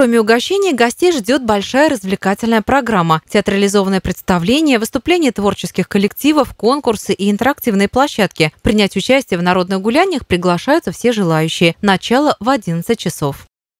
Кроме угощений, гостей ждет большая развлекательная программа, театрализованное представление, выступления творческих коллективов, конкурсы и интерактивные площадки. Принять участие в народных гуляниях приглашаются все желающие. Начало в 11 часов.